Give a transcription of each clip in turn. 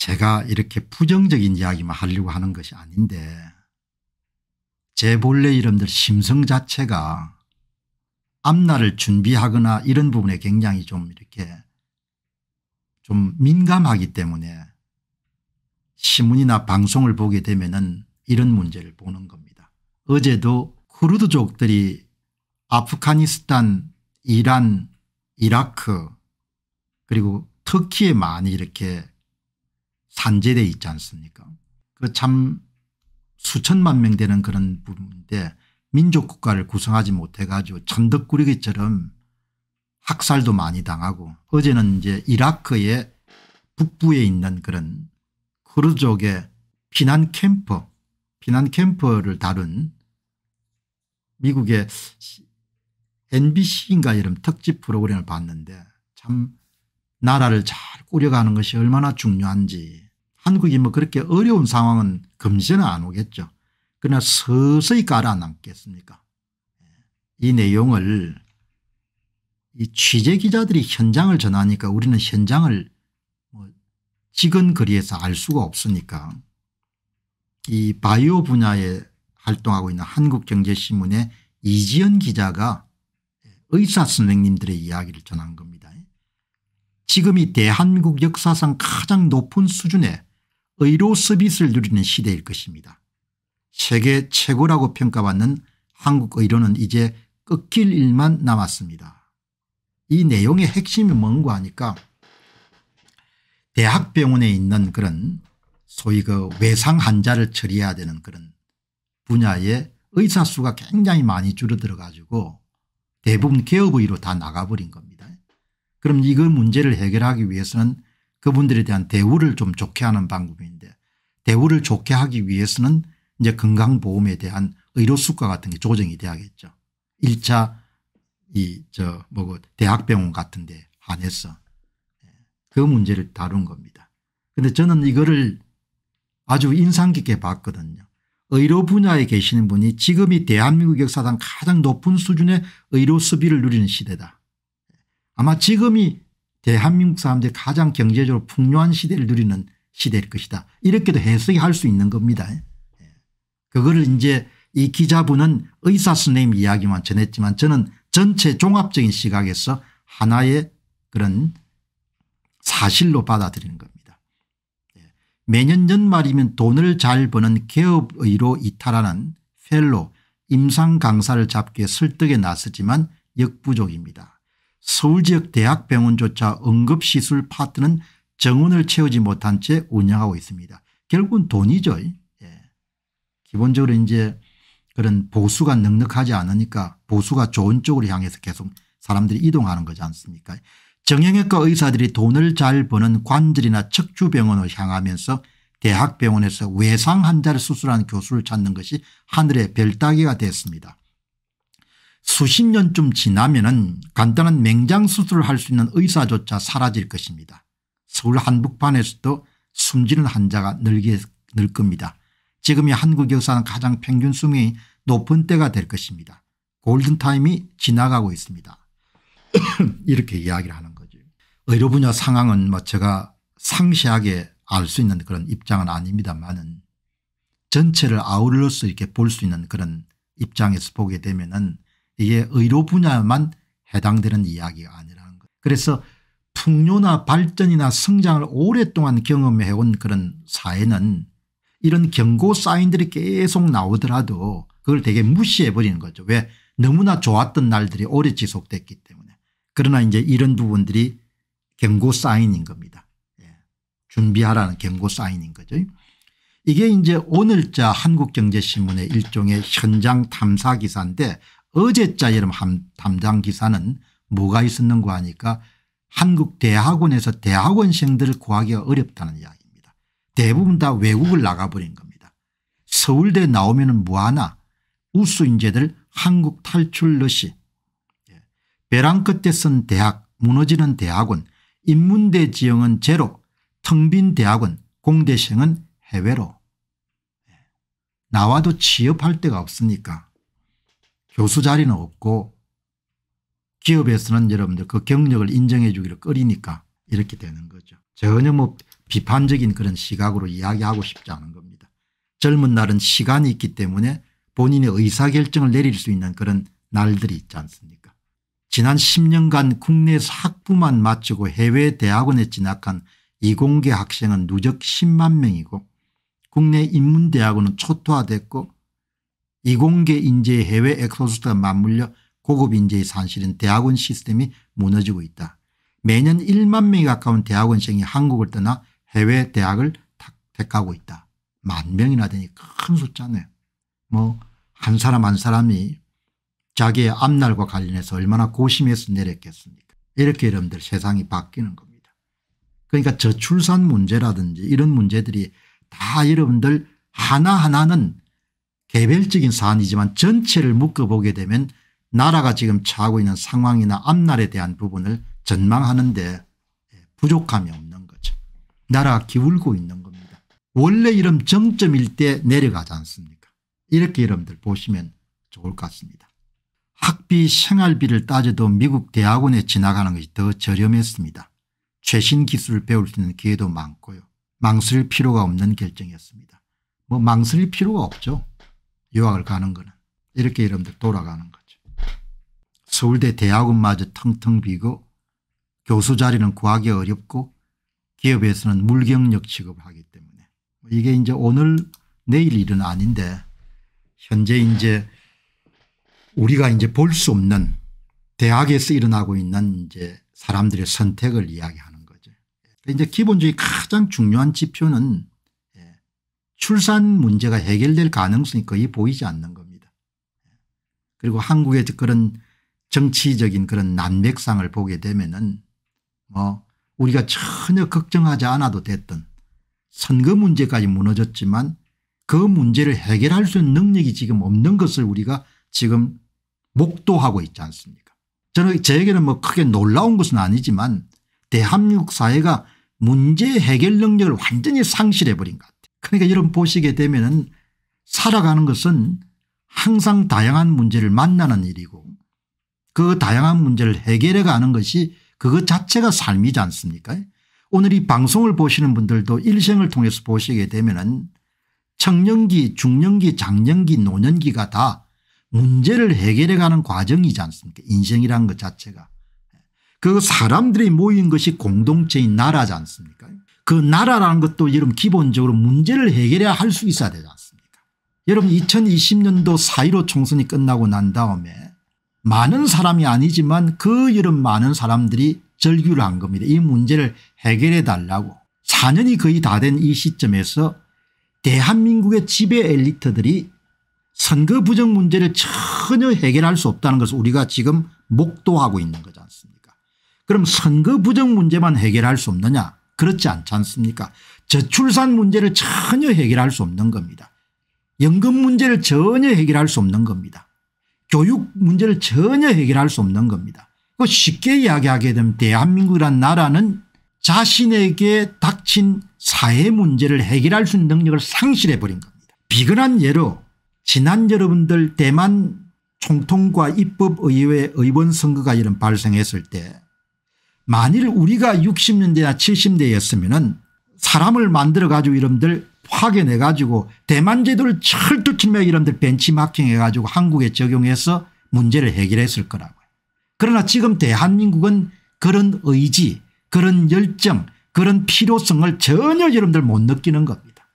제가 이렇게 부정적인 이야기만 하려고 하는 것이 아닌데 제 본래 이름들 심성 자체가 앞날을 준비하거나 이런 부분에 굉장히 좀 이렇게 좀 민감하기 때문에 신문이나 방송을 보게 되면은 이런 문제를 보는 겁니다. 어제도 쿠르드족들이 아프가니스탄, 이란, 이라크 그리고 터키에 많이 이렇게 산재돼 있지 않습니까 그 참 수천만 명 되는 그런 부분인데 민족국가를 구성하지 못해 가지고 천덕꾸러기처럼 학살도 많이 당하고 어제는 이제 이라크의 북부에 있는 그런 크루족의 피난 캠퍼 피난 캠퍼를 다룬 미국의 NBC인가 이런 특집 프로그램을 봤는데 참 나라를 잘 꾸려가는 것이 얼마나 중요한지 한국이 뭐 그렇게 어려운 상황은 금세는 안 오겠죠. 그러나 서서히 깔아남겠습니까 예. 이 내용을 이 취재 기자들이 현장을 전하니까 우리는 현장을 뭐 직언거리에서 알 수가 없으니까 이 바이오 분야에 활동하고 있는 한국경제신문의 이지연 기자가 의사 선생님들의 이야기를 전한 겁니다. 지금 이 대한민국 역사상 가장 높은 수준의 의료 서비스를 누리는 시대일 것입니다. 세계 최고라고 평가받는 한국 의료는 이제 꺾일 일만 남았습니다. 이 내용의 핵심이 뭔가 하니까 대학병원에 있는 그런 소위 그 외상 환자를 처리해야 되는 그런 분야의 의사 수가 굉장히 많이 줄어들어 가지고 대부분 개업의로 다 나가버린 겁니다. 그럼 이걸 문제를 해결하기 위해서는 그분들에 대한 대우를 좀 좋게 하는 방법인데 대우를 좋게 하기 위해서는 이제 건강보험에 대한 의료수가 같은 게 조정이 돼야겠죠. 1차 이 저 뭐고 대학병원 같은 데 한해서 예, 그 문제를 다룬 겁니다. 그런데 저는 이거를 아주 인상 깊게 봤거든요. 의료 분야에 계시는 분이 지금이 대한민국 역사상 가장 높은 수준의 의료 수비를 누리는 시대다. 아마 지금이 대한민국 사람들이 가장 경제적으로 풍요한 시대를 누리는 시대일 것이다. 이렇게도 해석이 할 수 있는 겁니다. 예. 그거를 이제 이 기자분은 의사 선생님 이야기만 전했지만 저는 전체 종합적인 시각에서 하나의 그런 사실로 받아들이는 겁니다. 예. 매년 연말이면 돈을 잘 버는 개업의로 이탈하는 펠로 임상 강사를 잡게 설득에 나서지만 역부족입니다. 서울 지역 대학병원조차 응급시술 파트는 정원을 채우지 못한 채 운영하고 있습니다. 결국은 돈이죠. 예. 기본적으로 이제 그런 보수가 넉넉하지 않으니까 보수가 좋은 쪽으로 향해서 계속 사람들이 이동하는 거지 않습니까 정형외과 의사들이 돈을 잘 버는 관절이나 척추병원을 향하면서 대학병원에서 외상 환자를 수술하는 교수를 찾는 것이 하늘의 별따기가 됐습니다. 수십 년쯤 지나면은 간단한 맹장 수술을 할 수 있는 의사조차 사라질 것입니다. 서울 한복판에서도 숨지는 환자가 늘게 늘 겁니다. 지금이 한국 역사는 가장 평균 수명이 높은 때가 될 것입니다. 골든타임이 지나가고 있습니다. 이렇게 이야기를 하는 거죠. 의료 분야 상황은 뭐 제가 상세하게 알 수 있는 그런 입장은 아닙니다만은 전체를 아울러서 이렇게 볼 수 있는 그런 입장에서 보게 되면은 이게 의료 분야만 해당되는 이야기가 아니라는 것. 그래서 풍요나 발전이나 성장을 오랫동안 경험해온 그런 사회는 이런 경고 사인들이 계속 나오더라도 그걸 되게 무시해버리는 거죠. 왜 너무나 좋았던 날들이 오래 지속됐기 때문에. 그러나 이제 이런 부분들이 경고 사인인 겁니다. 예. 준비하라는 경고 사인인 거죠. 이게 이제 오늘자 한국경제신문의 일종의 현장 탐사 기사인데 어제자 여름분 담당 기사는 뭐가 있었는가 하니까 한국대학원에서 대학원생들을 구하기가 어렵다는 이야기입니다. 대부분 다 외국을 나가버린 겁니다. 서울대 나오면 뭐하나 우수 인재들 한국 탈출 러시 베랑 예. 끝에 쓴 대학 무너지는 대학원 인문대 지형은 제로 텅빈 대학원 공대생은 해외로 예. 나와도 취업할 데가 없으니까 교수 자리는 없고 기업에서는 여러분들 그 경력을 인정해 주기로 끓이니까 이렇게 되는 거죠. 전혀 뭐 비판적인 그런 시각으로 이야기하고 싶지 않은 겁니다. 젊은 날은 시간이 있기 때문에 본인의 의사결정을 내릴 수 있는 그런 날들이 있지 않습니까 지난 10년간 국내에서 학부만 마치고 해외 대학원에 진학한 이공계 학생은 누적 10만 명이고 국내 인문대학원은 초토화됐고 이공계 인재 해외 엑소스트와 맞물려 고급 인재의 산실은 대학원 시스템이 무너지고 있다. 매년 1만 명이 가까운 대학원생이 한국을 떠나 해외 대학을 택하고 있다. 만 명이나 되니 큰 숫자네요. 뭐 한 사람 한 사람이 자기의 앞날과 관련해서 얼마나 고심해서 내렸겠습니까. 이렇게 여러분들 세상이 바뀌는 겁니다. 그러니까 저출산 문제라든지 이런 문제들이 다 여러분들 하나하나는 개별적인 사안이지만 전체를 묶어보게 되면 나라가 지금 차고 있는 상황이나 앞날에 대한 부분을 전망하는데 부족함이 없는 거죠. 나라가 기울고 있는 겁니다. 원래 이름 정점일 때 내려가지 않습니까 이렇게 여러분들 보시면 좋을 것 같습니다. 학비 생활비를 따져도 미국 대학원에 지나가는 것이 더 저렴했습니다. 최신 기술을 배울 수 있는 기회도 많고요. 망설 일 필요가 없는 결정이었습니다. 뭐 망설 일 필요가 없죠. 유학을 가는 거는 이렇게 여러분들 돌아가는 거죠. 서울대 대학원마저 텅텅 비고 교수 자리는 구하기 어렵고 기업에서는 물경력 취급을 하기 때문에 이게 이제 오늘 내일 일은 아닌데 현재 이제 우리가 이제 볼 수 없는 대학에서 일어나고 있는 이제 사람들의 선택을 이야기하는 거죠. 이제 기본적인 가장 중요한 지표는 출산 문제가 해결될 가능성이 거의 보이지 않는 겁니다. 그리고 한국의 그런 정치적인 그런 난맥상을 보게 되면은 뭐 우리가 전혀 걱정하지 않아도 됐던 선거 문제까지 무너졌지만 그 문제를 해결할 수 있는 능력이 지금 없는 것을 우리가 지금 목도하고 있지 않습니까 저는 저에게는 뭐 크게 놀라운 것은 아니지만 대한민국 사회가 문제 해결 능력을 완전히 상실해버린 것 같아요. 그러니까 여러분 보시게 되면은 살아가는 것은 항상 다양한 문제를 만나는 일이고 그 다양한 문제를 해결해 가는 것이 그것 자체가 삶이지 않습니까 오늘 이 방송을 보시는 분들도 일생을 통해서 보시게 되면은 청년기 중년기 장년기 노년기가 다 문제를 해결해 가는 과정이지 않습니까 인생이라것 자체가 그 사람들이 모인 것이 공동체인 나라지 않습니까 그 나라라는 것도 여러분 기본적으로 문제를 해결해야 할 수 있어야 되지 않습니까 여러분 2020년도 4.15 총선이 끝나고 난 다음에 많은 사람이 아니지만 그 여름 많은 사람들이 절규를 한 겁니다. 이 문제를 해결해 달라고 4년이 거의 다 된 이 시점에서 대한민국의 지배 엘리트들이 선거 부정 문제를 전혀 해결할 수 없다는 것을 우리가 지금 목도하고 있는 거지 않습니까 그럼 선거 부정 문제만 해결할 수 없느냐 그렇지 않지 않습니까 저출산 문제를 전혀 해결할 수 없는 겁니다. 연금 문제를 전혀 해결할 수 없는 겁니다. 교육 문제를 전혀 해결할 수 없는 겁니다. 쉽게 이야기하게 되면 대한민국이란 나라는 자신에게 닥친 사회 문제를 해결할 수 있는 능력을 상실해 버린 겁니다. 비근한 예로 지난 여러분들 대만 총통과 입법의회 의원 선거가 이런 발생했을 때 만일 우리가 60년대나 70대였으면 사람을 만들어 가지고 이름들 확인해 가지고 대만 제도를 철두철미하게 이름들 벤치마킹 해 가지고 한국에 적용해서 문제를 해결했을 거라고요. 그러나 지금 대한민국은 그런 의지 그런 열정 그런 필요성을 전혀 여러분들 못 느끼는 겁니다.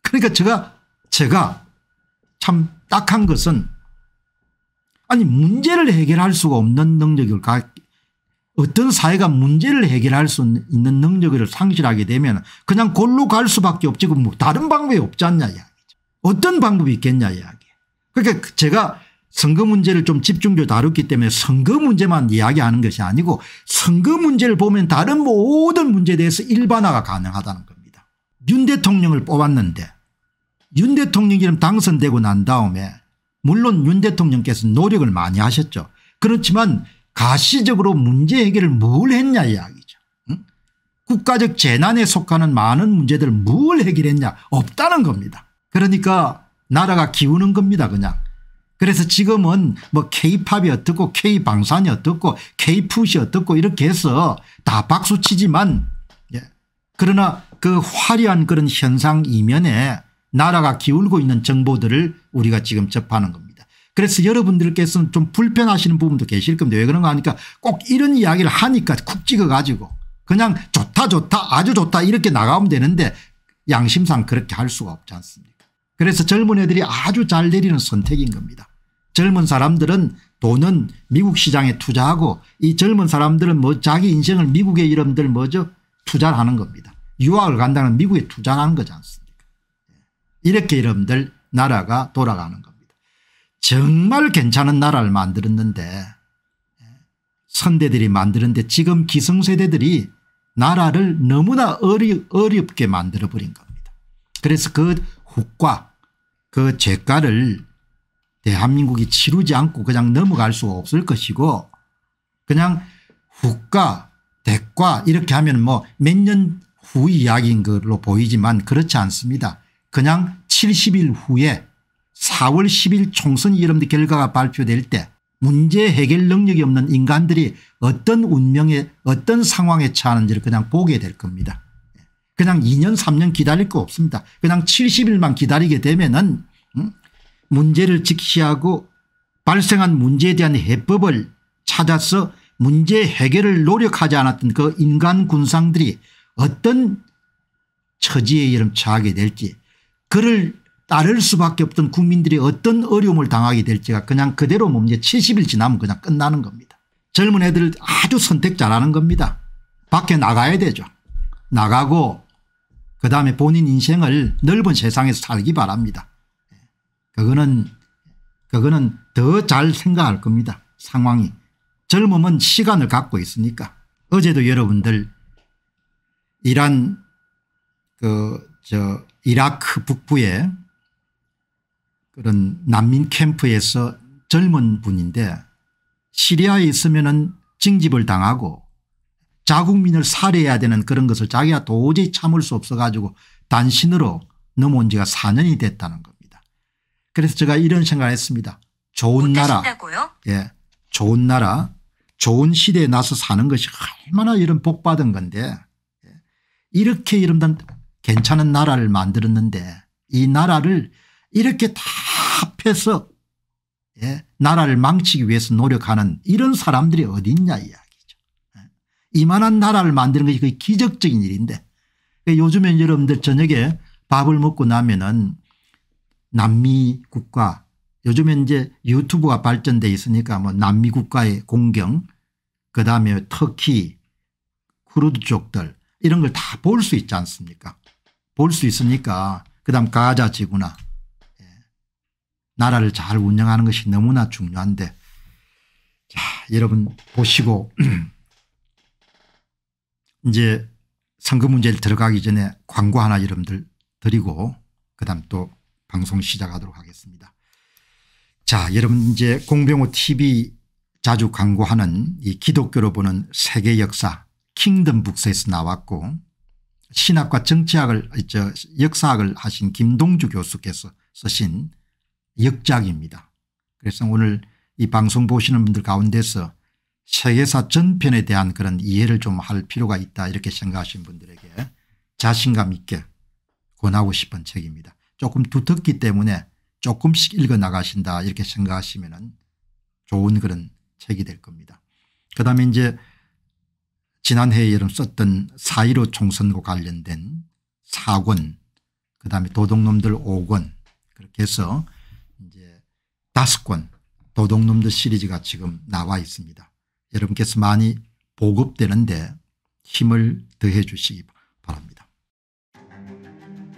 그러니까 제가 제가 참 딱한 것은 아니 문제를 해결할 수가 없는 능력을 가, 어떤 사회가 문제를 해결할 수 있는 능력을 상실하게 되면 그냥 골로 갈 수밖에 없지 뭐 다른 방법이 없지 않냐 이야기죠. 어떤 방법이 있겠냐 이야기. 그러니까 그 제가 선거 문제를 좀 집중적으로 다뤘기 때문에 선거 문제만 이야기하는 것이 아니고 선거 문제를 보면 다른 모든 문제에 대해서 일반화가 가능하다는 겁니다. 윤 대통령을 뽑았는데 윤 대통령이 당선되고 난 다음에 물론 윤 대통령께서 노력을 많이 하셨죠. 그렇지만 가시적으로 문제 해결을 뭘 했냐 이야기죠. 응? 국가적 재난에 속하는 많은 문제들 뭘 해결했냐 없다는 겁니다. 그러니까 나라가 기우는 겁니다 그냥. 그래서 지금은 뭐 K-팝이 어떻고 K-방산이 어떻고 K-풋이 어떻고 이렇게 해서 다 박수치지만 예. 그러나 그 화려한 그런 현상 이면에 나라가 기울고 있는 정보들을 우리가 지금 접하는 겁니다. 그래서 여러분들께서는 좀 불편하시는 부분도 계실 겁니다. 왜 그런가 하니까 꼭 이런 이야기를 하니까 쿡 찍어가지고 그냥 좋다 좋다 아주 좋다 이렇게 나가면 되는데 양심상 그렇게 할 수가 없지 않습니까 그래서 젊은 애들이 아주 잘 내리는 선택인 겁니다. 젊은 사람들은 돈은 미국 시장에 투자하고 이 젊은 사람들은 뭐 자기 인생을 미국의 이름들 뭐죠 투자를 하는 겁니다. 유학을 간다는 미국에 투자하는 거지 않습니까 예. 이렇게 이름들 나라가 돌아가는 겁니다. 정말 괜찮은 나라를 만들었는데 선대들이 만드는데 지금 기성세대들이 나라를 너무나 어리, 어렵게 만들어버린 겁니다. 그래서 그 후과 그 죄가를 대한민국이 치르지 않고 그냥 넘어갈 수가 없을 것이고 그냥 후과 대과 이렇게 하면 뭐 몇 년 후 이야기인 걸로 보이지만 그렇지 않습니다. 그냥 70일 후에 4월 10일 총선이 여러분들 결과가 발표될 때 문제 해결 능력이 없는 인간들이 어떤 운명에 어떤 상황에 처하는지를 그냥 보게 될 겁니다. 그냥 2년 3년 기다릴 거 없습니다. 그냥 70일만 기다리게 되면 은 음? 문제를 직시하고 발생한 문제에 대한 해법을 찾아서 문제 해결을 노력하지 않았던 그 인간 군상들이 어떤 처지에 이름 처하게 될지 그를 따를 수밖에 없던 국민들이 어떤 어려움을 당하게 될지가 그냥 그대로 뭐이 70일 지나면 그냥 끝나는 겁니다. 젊은 애들 아주 선택 잘하는 겁니다. 밖에 나가야 되죠. 나가고 그다음에 본인 인생을 넓은 세상에서 살기 바랍니다. 그거는 그거는 더 잘 생각할 겁니다. 상황이. 젊음은 시간을 갖고 있으니까. 어제도 여러분들 이란 그 저 이라크 북부에 그런 난민 캠프에서 젊은 분인데 시리아에 있으면은 징집을 당하고 자국민을 살해해야 되는 그런 것을 자기가 도저히 참을 수 없어 가지고 단신으로 넘어온 지가 4년이 됐다는 겁니다. 그래서 제가 이런 생각을 했습니다. 좋은 나라. 예. 좋은 나라 좋은 시대에 나서 사는 것이 얼마나 이런 복받은 건데 예, 이렇게 이런 괜찮은 나라를 만들었는데 이 나라를 이렇게 다 합해서 예? 나라를 망치기 위해서 노력하는 이런 사람들이 어디있냐 이야기죠. 예? 이만한 나라를 만드는 것이 거의 기적적인 일인데 그러니까 요즘엔 여러분들 저녁에 밥을 먹고 나면은 남미 국가 요즘엔 이제 유튜브가 발전돼 있으니까 뭐 남미 국가의 공경 그다음에 터키 크루드 쪽들 이런 걸 다 볼 수 있지 않습니까 볼 수 있으니까 그다음 가자 지구나 나라를 잘 운영하는 것이 너무나 중요한데 자 여러분 보시고 이제 선거 문제를 들어가기 전에 광고 하나 여러분들 드리고 그다음 또 방송 시작하도록 하겠습니다. 자 여러분 이제 공병호 tv 자주 광고하는 이 기독교로 보는 세계 역사 킹덤 북스에서 나왔고 신학과 정치학을 저 역사학을 하신 김동주 교수께서 쓰신 역작입니다. 그래서 오늘 이 방송 보시는 분들 가운데서 세계사 전편에 대한 그런 이해를 좀 할 필요가 있다 이렇게 생각하신 분들에게 자신감 있게 권하고 싶은 책입니다. 조금 두텁기 때문에 조금씩 읽어나가신다 이렇게 생각하시면 좋은 그런 책이 될 겁니다. 그 다음에 이제 지난해에 여름 썼던 4.15 총선과 관련된 4권 그 다음에 도둑놈들 5권 그렇게 해서 이제 다섯 권 도둑놈들 시리즈가 지금 나와 있습니다. 여러분께서 많이 보급되는데 힘을 더해 주시기 바랍니다.